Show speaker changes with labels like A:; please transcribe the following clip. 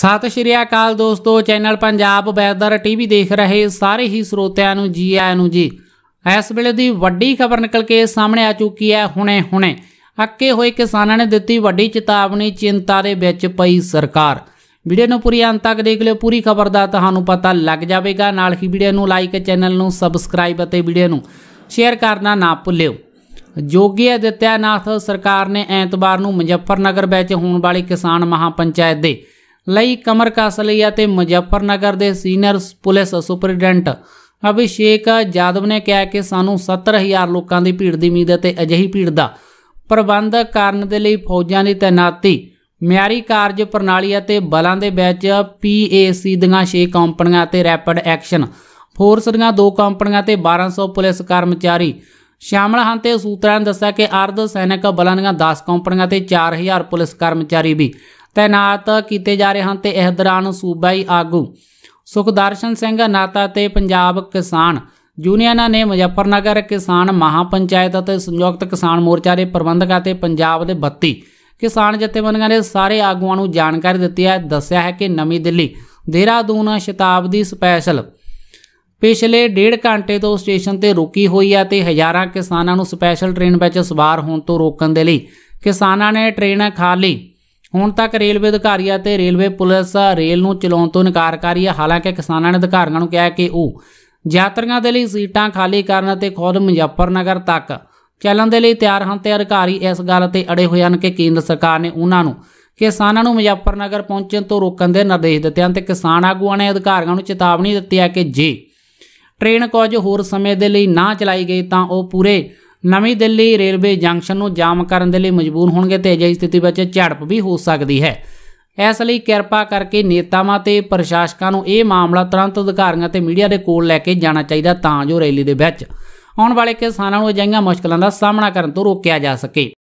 A: ਸਤਿ ਸ਼੍ਰੀ ਅਕਾਲ ਦੋਸਤੋ channel Punjab weather TV ਦੇਖ ਰਹੇ ਸਾਰੇ ਹੀ ਸਰੋਤਿਆਂ ਨੂੰ ਜੀ ਆਇਆਂ ਨੂੰ ਜੀ ਇਸ ਵੇਲੇ ਦੀ ਵੱਡੀ ਖਬਰ ਨਿਕਲ ਕੇ ਸਾਹਮਣੇ ਆ ਚੁੱਕੀ ਹੈ ਹੁਣੇ ਹੁਣੇ ਅੱਕੇ ਹੋਏ ਕਿਸਾਨਾਂ ਨੇ ਦਿੱਤੀ ਵੱਡੀ ਚੇਤਾਵਨੀ ਚਿੰਤਾ ਦੇ ਵਿੱਚ ਪਈ ਸਰਕਾਰ ਵੀਡੀਓ ਨੂੰ ਪੂਰੀ ਅੰਤ ਤੱਕ ਦੇਖ ਲਿਓ ਪੂਰੀ ਖਬਰ ਦਾ ਤੁਹਾਨੂੰ ਪਤਾ ਲੱਗ ਜਾਵੇਗਾ ਨਾਲ ਹੀ ਵੀਡੀਓ ਨੂੰ ਲਾਈਕ ਚੈਨਲ ਨੂੰ ਸਬਸਕ੍ਰਾਈਬ ਅਤੇ ਵੀਡੀਓ ਨੂੰ ਸ਼ੇਅਰ ਕਰਨਾ ਨਾ ਭੁੱਲਿਓ ਜੋਗੀ ਅਦਿੱਤਿਆਨਾਥ ਸਰਕਾਰ ਨੇ ਐਤਵਾਰ ਨੂੰ ਮੁਜ਼ੱਫਰਨਗਰ ਵਿੱਚ ਹੋਣ ਵਾਲੀ ਕਿਸਾਨ ਮਹਾਪੰਚਾਇਤ ਦੇ ਲਈ ਕਮਰ ਕਸ ਲਿਆ ਤੇ ਮੁਜ਼ੱਫਰਨਗਰ ਦੇ senior police superintendent Abhishek Jadav ਨੇ ਕਿਹਾ ਕਿ ਸਾਨੂੰ 70000 ਲੋਕਾਂ ਦੀ ਭੀੜ ਦੀ ਉਮੀਦ ਹੈ ਤੇ ਅਜਿਹੀ ਭੀੜ ਦਾ ਪ੍ਰਬੰਧ ਕਰਨ ਦੇ ਲਈ ਫੌਜਾਂ ਦੀ ਤਾਇਨਾਤੀ ਮਿਆਰੀ ਕਾਰਜ ਪ੍ਰਣਾਲੀ ਅਤੇ ਬਲਾਂ ਦੇ ਵਿੱਚ ਪੀਏਸੀ ਦੀਆਂ 6 ਕੰਪਨੀਆਂ ਅਤੇ ਰੈਪਿਡ ਐਕਸ਼ਨ ਫੋਰਸ ਦੀਆਂ 2 ਕੰਪਨੀਆਂ ਤੇ 1200 ਪੁਲਿਸ ਕਰਮਚਾਰੀ ਸ਼ਾਮਲ ਹਨ ਤੇ ਸੂਤਰਾਂ ਨੇ ਦੱਸਿਆ ਕਿ ਅਰਧ ਸੈਨਿਕ ਬਲਾਂ ਦੀਆਂ 10 ਕੰਪਨੀਆਂ ਤੇ 4000 ਪੁਲਿਸ ਕਰਮਚਾਰੀ ਵੀ ਤਾਇਨਾਤ ਕੀਤੇ ਜਾ ਰਹੇ ਹਨ ਤੇ ਇਸ ਦੌਰਾਨ ਸੂਬਾਈ ਆਗੂ ਸੁਖਦਰਸ਼ਨ ਸਿੰਘ ਨਾਤਾ ਤੇ ਪੰਜਾਬ ਕਿਸਾਨ ਯੂਨੀਅਨਾਂ ਨੇ ਮੁਜ਼ੱਫਰਨਗਰ ਕਿਸਾਨ ਮਹਾਪੰਚਾਇਤ ਅਤੇ ਸੰਯੁਕਤ ਕਿਸਾਨ ਮੋਰਚਾ ਦੇ ਪ੍ਰਬੰਧਕ ਅਤੇ ਪੰਜਾਬ ਦੇ 32 ਕਿਸਾਨ ਜਥੇਬੰਦੀਆਂ ਦੇ ਸਾਰੇ ਆਗੂਆਂ ਨੂੰ ਜਾਣਕਾਰੀ ਦਿੱਤੀ ਹੈ ਦੱਸਿਆ ਹੈ ਕਿ ਨਵੀਂ ਦਿੱਲੀ ਦੇਹਰਾਦੂਨ ਸ਼ਤਾਬਦੀ ਸਪੈਸ਼ਲ ਪਿਛਲੇ ਡੇਢ ਘੰਟੇ ਤੋਂ ਸਟੇਸ਼ਨ ਤੇ ਰੁਕੀ ਹੋਈ ਹੈ ਤੇ ਹਜ਼ਾਰਾਂ ਕਿਸਾਨਾਂ ਨੂੰ ਸਪੈਸ਼ਲ ਟ੍ਰੇਨ ਵਿੱਚ ਸਵਾਰ ਹੋਣ ਤੋਂ ਰੋਕਣ ਦੇ ਲਈ ਕਿਸਾਨਾਂ ਨੇ ਟ੍ਰੇਨ ਖਾਲੀ ਹੁਣ ਤੱਕ ਰੇਲਵੇ ਅਧਿਕਾਰੀਆਂ ਤੇ ਰੇਲਵੇ ਪੁਲਿਸ ਰੇਲ ਨੂੰ ਚਲਾਉਣ ਤੋਂ ਇਨਕਾਰ ਕਰ ਰਹੀ ਹੈ ਹਾਲਾਂਕਿ ਕਿਸਾਨਾਂ ਨੇ ਅਧਿਕਾਰੀਆਂ ਨੂੰ ਕਿਹਾ ਕਿ ਉਹ ਯਾਤਰੀਆਂ ਦੇ ਲਈ ਸੀਟਾਂ ਖਾਲੀ ਕਰਨ ਅਤੇ ਖੁਦ ਮੁਜ਼ੱਫਰਨਗਰ ਤੱਕ ਚੱਲਣ ਦੇ ਲਈ ਤਿਆਰ ਹਨ ਤੇ ਅਧਿਕਾਰੀ ਇਸ ਗੱਲ ਤੇ ਅੜੇ ਹੋਏ ਹਨ ਕਿ ਕੇਂਦਰ ਸਰਕਾਰ ਨੇ ਉਹਨਾਂ ਨੂੰ ਕਿਸਾਨਾਂ ਨੂੰ ਮੁਜ਼ੱਫਰਨਗਰ ਪਹੁੰਚਣ ਤੋਂ ਰੋਕਣ ਦੇ ਨਿਰਦੇਸ਼ ਦਿੱਤੇ ਹਨ ਤੇ ਕਿਸਾਨ ਆਗੂਆਂ ਨੇ ਅਧਿਕਾਰੀਆਂ ਨੂੰ ਚੇਤਾਵਨੀ ਦਿੱਤੀ ਹੈ ਕਿ ਜੇ ਟ੍ਰੇਨ ਕੁਝ ਹੋਰ ਸਮੇਂ ਦੇ ਲਈ ਨਾ ਚਲਾਈ ਗਈ ਤਾਂ ਉਹ ਪੂਰੇ ਨਵੀਂ ਦਿੱਲੀ ਰੇਲਵੇ ਜੰਕਸ਼ਨ ਨੂੰ ਜਾਮ ਕਰਨ ਦੇ ਲਈ ਮਜਬੂਰ ਹੋਣਗੇ ਤੇ ਅਜਿਹੀ ਸਥਿਤੀ ਵਿੱਚ ਝੜਪ ਵੀ ਹੋ ਸਕਦੀ ਹੈ ਇਸ ਲਈ ਕਿਰਪਾ ਕਰਕੇ ਨੇਤਾਵਾਂ ਤੇ ਪ੍ਰਸ਼ਾਸਕਾਂ ਨੂੰ ਇਹ ਮਾਮਲਾ ਤੁਰੰਤ ਅਧਿਕਾਰੀਆਂ ਤੇ ਮੀਡੀਆ ਦੇ ਕੋਲ ਲੈ ਕੇ ਜਾਣਾ ਚਾਹੀਦਾ ਤਾਂ ਜੋ ਰੈਲੀ ਦੇ ਵਿੱਚ ਆਉਣ ਵਾਲੇ ਕਿਸਾਨਾਂ ਨੂੰ ਅਜਿਹੀਆਂ ਮੁਸ਼ਕਲਾਂ ਦਾ ਸਾਹਮਣਾ ਕਰਨ ਤੋਂ ਰੋਕਿਆ ਜਾ ਸਕੇ